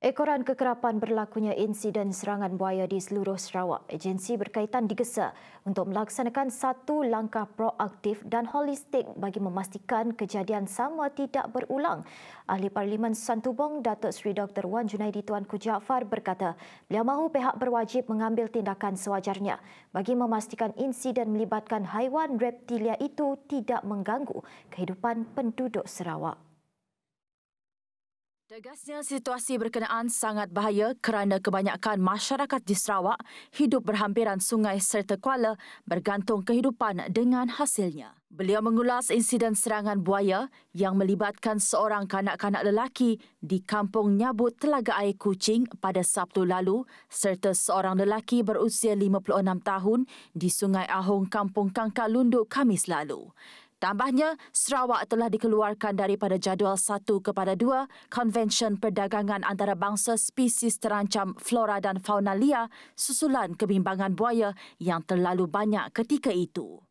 Ekoran kekerapan berlakunya insiden serangan buaya di seluruh Sarawak, agensi berkaitan digesa untuk melaksanakan satu langkah proaktif dan holistik bagi memastikan kejadian sama tidak berulang. Ahli Parlimen Santubong, Datuk Seri Dr. Wan Junaidi Tuanku Jaafar berkata, beliau mahu pihak berwajib mengambil tindakan sewajarnya bagi memastikan insiden melibatkan haiwan reptilia itu tidak mengganggu kehidupan penduduk Sarawak. Tegasnya situasi berkenaan sangat bahaya kerana kebanyakan masyarakat di Sarawak hidup berhampiran sungai serta Kuala bergantung kehidupan dengan hasilnya. Beliau mengulas insiden serangan buaya yang melibatkan seorang kanak-kanak lelaki di kampung Nyabut Telaga Air Kucing pada Sabtu lalu serta seorang lelaki berusia 56 tahun di Sungai Ahong Kampung Kangka Kamis lalu. Tambahnya, Sarawak telah dikeluarkan daripada jadual 1 kepada 2 Konvensyen Perdagangan Antara Bangsa Spesies Terancam Flora dan Fauna Liar susulan kebimbangan buaya yang terlalu banyak ketika itu.